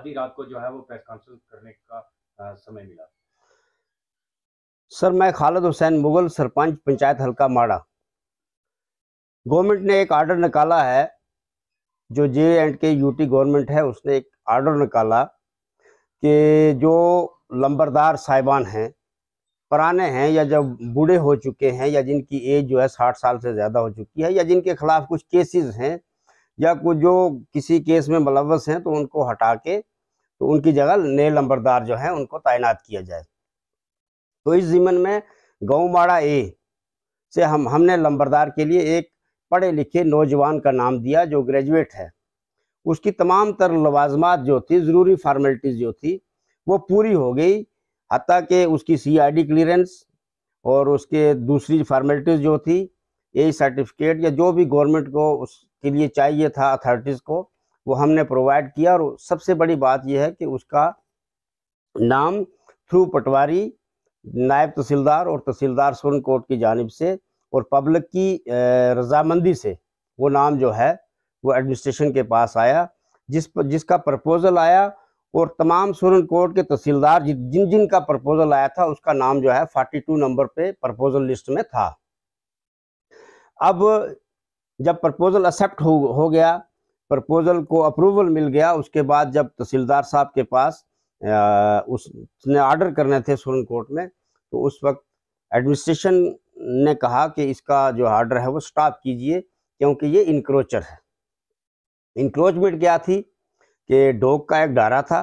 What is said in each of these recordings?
आधी रात को जो है वो प्रेस कॉन्फ्रेंस करने का समय मिला सर मैं खालिद हुसैन मुगल सरपंच पंचायत हल्का माड़ा गवर्नमेंट ने एक आर्डर निकाला है जो J and K UT government है उसने एक आर्डर निकाला कि जो लंबरदार साहिबान हैं पुराने हैं या जब बूढ़े हो चुके हैं या जिनकी एज जो है साठ साल से ज़्यादा हो चुकी है या जिनके खिलाफ कुछ केसेस हैं या कुछ जो किसी केस में मुलवस हैं तो उनको हटा के तो उनकी जगह नए लंबरदार जो हैं उनको तैनात किया जाए तो इस जिमन में गौमाड़ा ए से हम हमने लंबरदार के लिए एक पढ़े लिखे नौजवान का नाम दिया जो ग्रेजुएट है उसकी तमाम तर लवाजमात जो थी ज़रूरी फार्मेलिटीज़ जो थी वो पूरी हो गई हती कि उसकी सी आई डी क्लियरेंस और उसके दूसरी फार्मेलिटीज़ जो थी ए सर्टिफिकेट या जो भी गवर्नमेंट को उसके लिए चाहिए था अथॉरिटीज़ को वो हमने प्रोवाइड किया और सबसे बड़ी बात यह है कि उसका नाम थ्रू पटवारी नायब तहसीलदार और तहसीलदार सुरन कोर्ट की जानब से और पब्लिक की रजामंदी से वो नाम जो है वो एडमिनिस्ट्रेशन के पास आया जिस पर जिसका प्रपोज़ल आया और तमाम सुरन कोर्ट के तहसीलदार जिन जिन का प्रपोज़ल आया था उसका नाम जो है 42 नंबर पे प्रपोज़ल लिस्ट में था अब जब प्रपोज़ल एक्सेप्ट हो हो गया प्रपोजल को अप्रूवल मिल गया उसके बाद जब तहसीलदार साहब के पास आ, उसने ऑर्डर करने थे सुप्रीम कोर्ट में तो उस वक्त एडमिनिस्ट्रेशन ने कहा कि इसका जो ऑर्डर है वो स्टॉप कीजिए क्योंकि ये इंक्रोचर है इंक्रोचमेंट क्या थी कि डोग का एक डारा था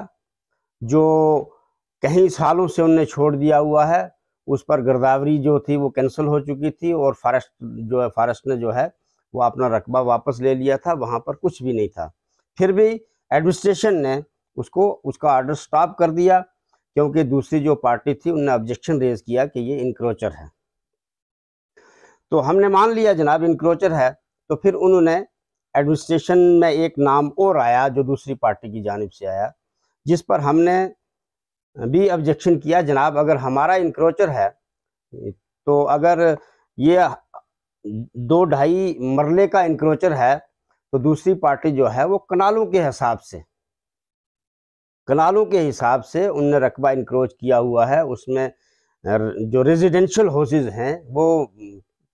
जो कहीं सालों से उनने छोड़ दिया हुआ है उस पर गर्दावरी जो थी वो कैंसिल हो चुकी थी और फॉरेस्ट जो है फॉरेस्ट ने जो है वो अपना रकबा वापस ले लिया था वहाँ पर कुछ भी नहीं था फिर भी एडमिनिस्ट्रेशन ने उसको उसका ऑर्डर स्टॉप कर दिया क्योंकि दूसरी जो पार्टी थी उनने ऑब्जेक्शन रेज किया कि ये इंक्रोचर है तो हमने मान लिया जनाब इंक्रोचर है तो फिर उन्होंने एडमिनिस्ट्रेशन में एक नाम और आया जो दूसरी पार्टी की जानब से आया जिस पर हमने भी ऑब्जेक्शन किया जनाब अगर हमारा इंक्रोचर है तो अगर ये दो ढाई मरले का इंक्रोचर है तो दूसरी पार्टी जो है वो कनालों के हिसाब से कनालों के हिसाब से उनने रकबा इंक्रोच किया हुआ है उसमें जो रेजिडेंशियल हाउसेज हैं वो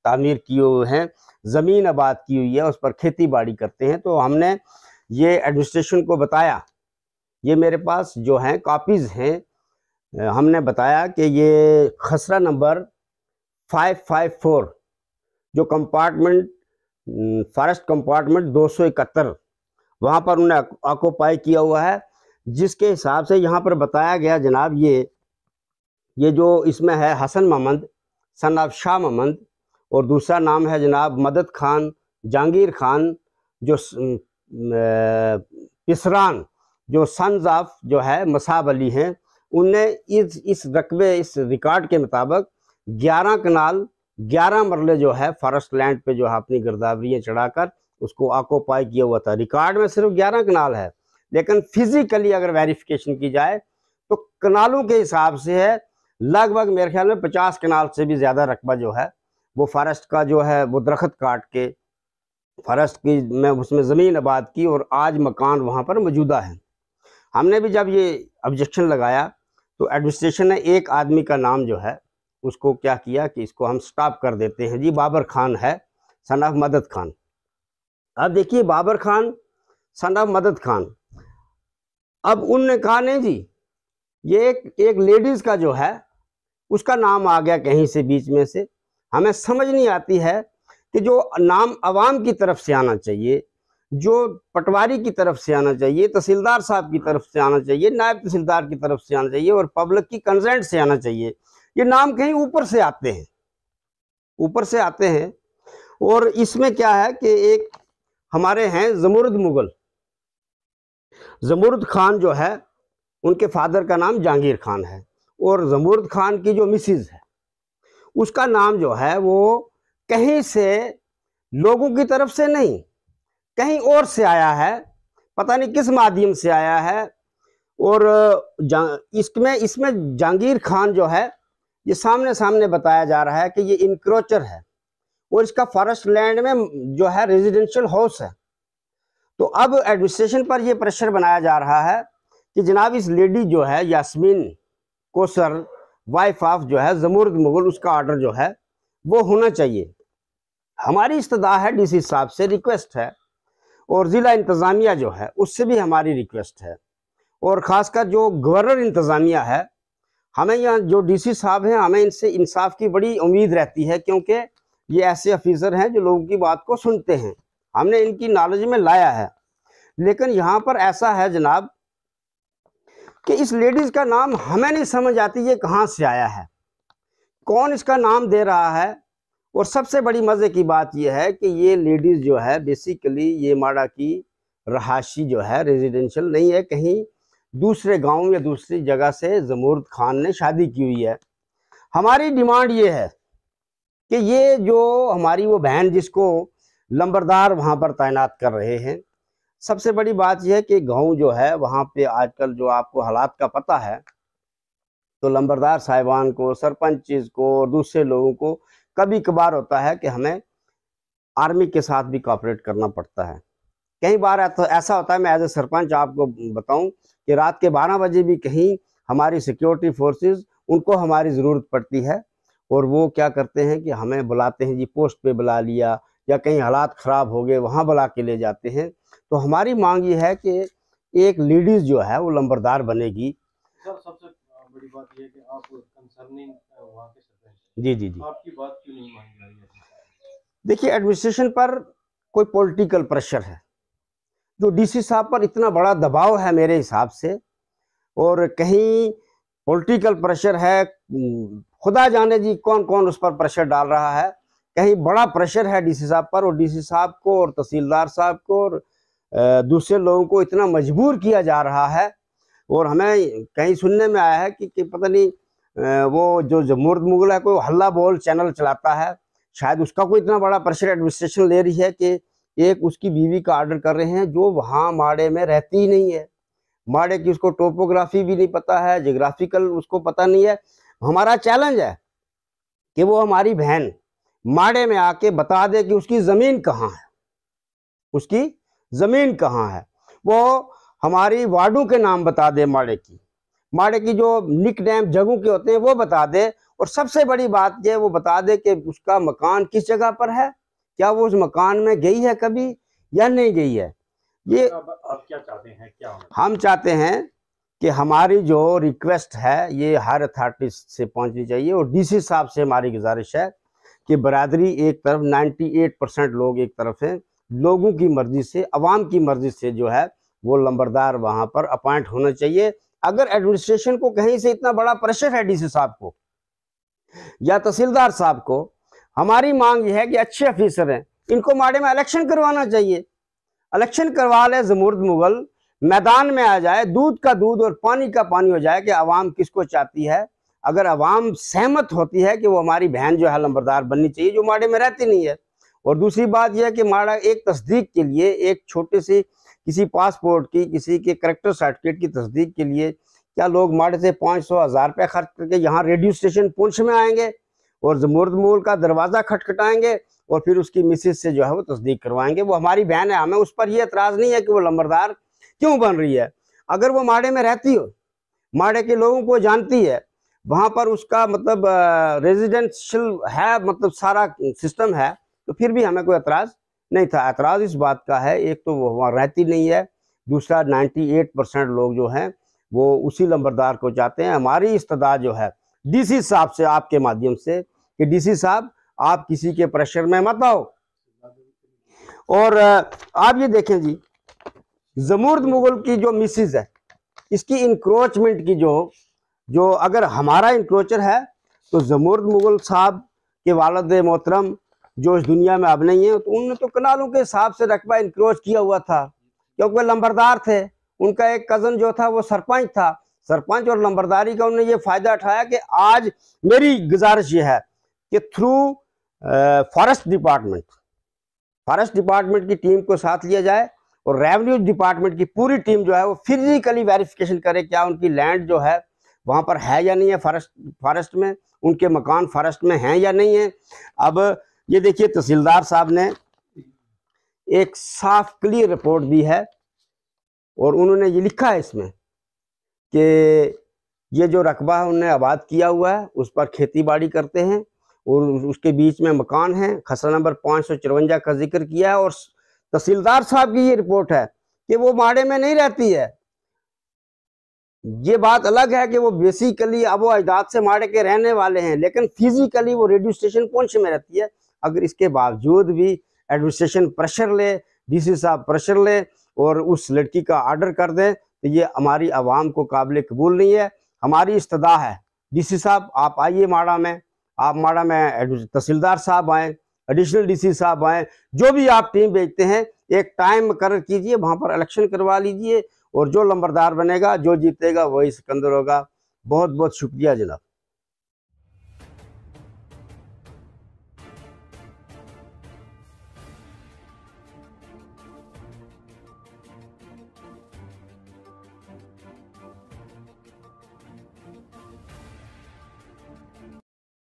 तामीर किए हुए हैं ज़मीन आबाद की हुई है उस पर खेती बाड़ी करते हैं तो हमने ये एडमिनिस्ट्रेशन को बताया ये मेरे पास जो हैं कॉपीज हैं हमने बताया कि ये खसरा नंबर फाइव फाइव फोर जो कंपार्टमेंट फॉरेस्ट कंपार्टमेंट दो सौ इकहत्तर वहाँ पर उन्हें ऑक्यूपाई किया हुआ है जिसके हिसाब से यहाँ पर बताया गया जनाब ये ये जो इसमें है हसन महमद सन ऑफ शाह महमद और दूसरा नाम है जनाब मदद खान जहांगीर खान जो पिसरान हम्म, जो सन्स ऑफ जो है मसाब अली हैं उनने इस इस रकबे इस रिकॉर्ड के मुताबिक ग्यारह कनाल ग्यारह मरले जो है फॉरेस्ट लैंड पे जो है अपनी गिरदावरियाँ चढ़ाकर उसको ऑकोपाई किया हुआ था रिकॉर्ड में सिर्फ ग्यारह कनाल है लेकिन फिजिकली अगर वेरिफिकेशन की जाए तो कनालों के हिसाब से है लगभग मेरे ख्याल में पचास कनाल से भी ज़्यादा रकबा जो है वो फॉरेस्ट का जो है वो दरख्त काट के फॉरेस्ट की मैं उसमें ज़मीन आबाद की और आज मकान वहाँ पर मौजूदा है हमने भी जब ये ऑब्जेक्शन लगाया तो एडमिनिस्ट्रेशन ने एक आदमी का नाम जो है उसको क्या किया कि इसको हम स्टॉप कर देते हैं जी बाबर खान है सन ऑफ मदद खान अब देखिए बाबर खान सन ऑफ मदद खान अब उनने कहा नहीं जी ये एक एक लेडीज़ का जो है उसका नाम आ गया कहीं से बीच में से हमें समझ नहीं आती है कि जो नाम आवाम की तरफ से आना चाहिए जो पटवारी की तरफ से आना चाहिए तहसीलदार साहब की तरफ से आना चाहिए नायब तहसीलदार की तरफ से आना चाहिए और पब्लिक की कंसेंट से आना चाहिए ये नाम कहीं ऊपर से आते हैं ऊपर से आते हैं और इसमें क्या है कि एक हमारे हैं जमूरद मुगल जमूरद खान जो है उनके फादर का नाम जहांगीर खान है और जमूरद खान की जो मिसिज है उसका नाम जो है वो कहीं से लोगों की तरफ से नहीं कहीं और से आया है पता नहीं किस माध्यम से आया है और इसमें इसमें जहांगीर खान जो है ये सामने सामने बताया जा रहा है कि ये इंक्रोचर है और इसका फॉरेस्ट लैंड में जो है रेजिडेंशियल हाउस है तो अब एडमिनिस्ट्रेशन पर यह प्रेशर बनाया जा रहा है कि जनाब इस लेडी जो है यास्मीन कोसर वाइफ ऑफ जो है जमूर्द मुगल उसका ऑर्डर जो है वो होना चाहिए हमारी इस्तः है डीसी साहब से रिक्वेस्ट है और ज़िला इंतज़ामिया जो है उससे भी हमारी रिक्वेस्ट है और ख़ासकर जो गवर्नर इंतज़ामिया है हमें यहाँ जो डीसी साहब हैं हमें इनसे इंसाफ की बड़ी उम्मीद रहती है क्योंकि ये ऐसे अफीसर हैं जो लोगों की बात को सुनते हैं हमने इनकी नॉलेज में लाया है लेकिन यहाँ पर ऐसा है जनाब कि इस लेडीज़ का नाम हमें नहीं समझ आती ये कहाँ से आया है कौन इसका नाम दे रहा है और सबसे बड़ी मज़े की बात यह है कि ये लेडीज़ जो है बेसिकली ये माड़ा की रहाशी जो है रेजिडेंशियल नहीं है कहीं दूसरे गांव या दूसरी जगह से जमूर्द खान ने शादी की हुई है हमारी डिमांड ये है कि ये जो हमारी वो बहन जिसको लंबरदार वहां पर तैनात कर रहे हैं सबसे बड़ी बात यह है कि गांव जो है वहां पे आजकल जो आपको हालात का पता है तो लंबरदार साहिबान को सरपंच को और दूसरे लोगों को कभी कभार होता है कि हमें आर्मी के साथ भी कॉपरेट करना पड़ता है कई बार तो ऐसा होता है मैं एज ए सरपंच आपको बताऊं कि रात के 12 बजे भी कहीं हमारी सिक्योरिटी फोर्सेस उनको हमारी ज़रूरत पड़ती है और वो क्या करते हैं कि हमें बुलाते हैं जी पोस्ट पे बुला लिया या कहीं हालात ख़राब हो गए वहाँ बुला के ले जाते हैं तो हमारी मांग ये है कि एक लेडीज़ जो है वो लंबरदार बनेगी बड़ी बात जी जी जी तो आपकी बात क्यों नहीं देखिए एडमिनिस्ट्रेशन पर कोई पॉलिटिकल प्रेशर है जो डीसी साहब पर इतना बड़ा दबाव है मेरे हिसाब से और कहीं पॉलिटिकल प्रेशर है खुदा जाने जी कौन कौन उस पर प्रेशर डाल रहा है कहीं बड़ा प्रेशर है डीसी साहब पर और डीसी साहब को और तहसीलदार साहब को और दूसरे लोगों को इतना मजबूर किया जा रहा है और हमें कहीं सुनने में आया है कि, कि पता नहीं वो जो जमूर्द मुगल है कोई हल्ला बोल चैनल चलाता है शायद उसका कोई इतना बड़ा प्रेशर एडमिनिस्ट्रेशन ले रही है कि एक उसकी बीवी का आर्डर कर रहे हैं जो वहाँ माड़े में रहती ही नहीं है माड़े की उसको टोपोग्राफी भी नहीं पता है जोग्राफिकल उसको पता नहीं है हमारा चैलेंज है कि वो हमारी बहन माड़े में आके बता दे कि उसकी ज़मीन कहाँ है उसकी ज़मीन कहाँ है वो हमारी वार्डों के नाम बता दे माड़े की माड़े की जो निक डैम जगहों के होते हैं वो बता दे और सबसे बड़ी बात यह वो बता दे कि उसका मकान किस जगह पर है क्या वो उस मकान में गई है कभी या नहीं गई है ये अब क्या चाहते हैं क्या हम चाहते हैं कि हमारी जो रिक्वेस्ट है ये हर अथॉरिटी से पहुंचनी चाहिए और डीसी साहब से हमारी गुजारिश है कि बरादरी एक तरफ 98 परसेंट लोग एक तरफ हैं लोगों की मर्ज़ी से अवाम की मर्ज़ी से जो है वो लंबरदार वहां पर अपॉइंट होना चाहिए अगर एडमिनिस्ट्रेशन को कहीं से इतना बड़ा प्रेशर है डीसी साहब को या तहसीलदार साहब को हमारी मांग यह है कि अच्छे अफिसर हैं इनको माड़े में इलेक्शन करवाना चाहिए इलेक्शन करवा ले जमुर्द मुगल मैदान में आ जाए दूध का दूध और पानी का पानी हो जाए कि अवाम किसको चाहती है अगर अवाम सहमत होती है कि वो हमारी बहन जो है लंबरदार बननी चाहिए जो माड़े में रहती नहीं है और दूसरी बात यह है कि माड़ा एक तस्दीक के लिए एक छोटे से किसी पासपोर्ट की किसी के करेक्टर सर्टिफिकेट की तस्दीक के लिए क्या लोग माड़े से पाँच सौ हज़ार रुपये खर्च करके यहाँ रेडियो स्टेशन पुंछ में आएंगे और जमुर्द मूल का दरवाज़ा खटखटाएंगे और फिर उसकी मिसिस से जो है वो तस्दीक करवाएंगे वो हमारी बहन है हमें उस पर ये एतराज़ नहीं है कि वो लंबरदार क्यों बन रही है अगर वो माड़े में रहती हो माड़े के लोगों को जानती है वहाँ पर उसका मतलब रेजिडेंशियल है मतलब सारा सिस्टम है तो फिर भी हमें कोई एतराज़ नहीं था एतराज़ इस बात का है एक तो वो वहाँ रहती नहीं है दूसरा 98 परसेंट लोग जो हैं वो उसी लंबरदार को चाहते हैं हमारी इस्तः जो है डीसी साहब से आपके माध्यम से कि डीसी साहब आप किसी के प्रेशर में मत आओ और आप ये देखें जी जमूर्द मुगल की जो मिसिज है इसकी इंक्रोचमेंट की जो जो अगर हमारा इंक्रोचर है तो जमूर्द मुगल साहब के वालद मोहतरम जो इस दुनिया में अब नहीं है तो उन्होंने तो कनालों के हिसाब से रकबा इंक्रोच किया हुआ था क्योंकि वह लंबरदार थे उनका एक कज़न जो था वो सरपंच था सरपंच और लंबरदारी का उन्होंने ये फ़ायदा उठाया कि आज मेरी गुजारिश ये है कि through forest department forest department की टीम को साथ लिया जाए और रेवन्यू डिपार्टमेंट की पूरी टीम जो है वो फिजिकली वेरिफिकेशन करे क्या उनकी लैंड जो है वहाँ पर है या नहीं है फॉरेस्ट फॉरेस्ट में उनके मकान फॉरेस्ट में हैं या नहीं है अब ये देखिए तहसीलदार साहब ने एक साफ क्लियर रिपोर्ट दी है और उन्होंने ये लिखा है इसमें कि ये जो रकबा है उन्हें आबाद किया हुआ है उस पर खेती बाड़ी करते हैं और उसके बीच में मकान है खसरा नंबर पाँच सौ चौवंजा का जिक्र किया है और तहसीलदार साहब की ये रिपोर्ट है कि वो माड़े में नहीं रहती है ये बात अलग है कि वो बेसिकली अब वो अजदाद से माड़े के रहने वाले हैं लेकिन फिजिकली वो रेडियो स्टेशन कौनसे में रहती है अगर इसके बावजूद भी एडमिनिस्ट्रेशन प्रेशर ले डीसी साहब प्रेशर ले और उस लड़की का आर्डर कर दें तो ये हमारी आवाम को काबिल कबूल नहीं है हमारी इस्तः है डीसी साहब आप आइए माड़ा में आप माड़ा में तहसीलदार साहब आए एडिशनल डीसी साहब आए जो भी आप टीम भेजते हैं एक टाइम कर कीजिए वहां पर इलेक्शन करवा लीजिए और जो लंबरदार बनेगा जो जीतेगा वही सिकंदर होगा बहुत बहुत शुक्रिया जनाब